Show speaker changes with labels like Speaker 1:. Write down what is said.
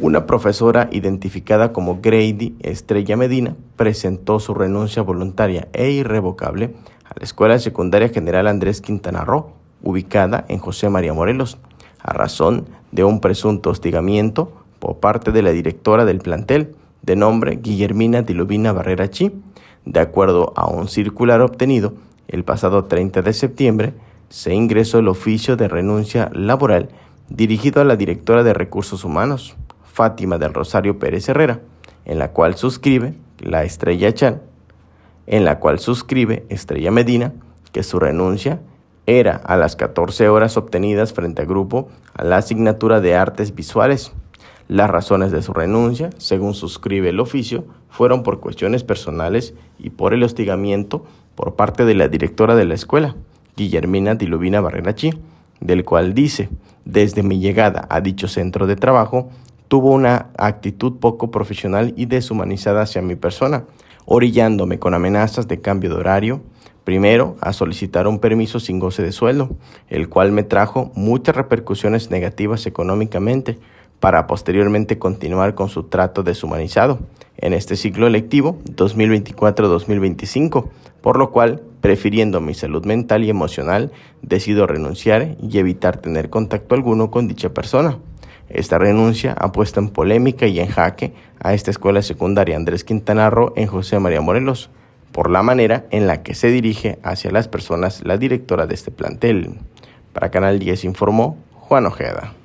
Speaker 1: Una profesora identificada como Grady Estrella Medina presentó su renuncia voluntaria e irrevocable a la Escuela Secundaria General Andrés Quintana Roo, ubicada en José María Morelos, a razón de un presunto hostigamiento por parte de la directora del plantel, de nombre Guillermina Dilubina Barrera Chi, de acuerdo a un circular obtenido el pasado 30 de septiembre se ingresó el oficio de renuncia laboral dirigido a la directora de Recursos Humanos, Fátima del Rosario Pérez Herrera, en la cual suscribe la Estrella Chan, en la cual suscribe Estrella Medina que su renuncia era a las 14 horas obtenidas frente al grupo a la asignatura de artes visuales. Las razones de su renuncia, según suscribe el oficio, fueron por cuestiones personales y por el hostigamiento por parte de la directora de la escuela. Guillermina Diluvina Barrerachi, del cual dice, desde mi llegada a dicho centro de trabajo, tuvo una actitud poco profesional y deshumanizada hacia mi persona, orillándome con amenazas de cambio de horario, primero a solicitar un permiso sin goce de sueldo, el cual me trajo muchas repercusiones negativas económicamente, para posteriormente continuar con su trato deshumanizado en este ciclo electivo 2024-2025, por lo cual Prefiriendo mi salud mental y emocional, decido renunciar y evitar tener contacto alguno con dicha persona. Esta renuncia ha puesto en polémica y en jaque a esta escuela secundaria Andrés Quintana Roo en José María Morelos, por la manera en la que se dirige hacia las personas la directora de este plantel. Para Canal 10 informó Juan Ojeda.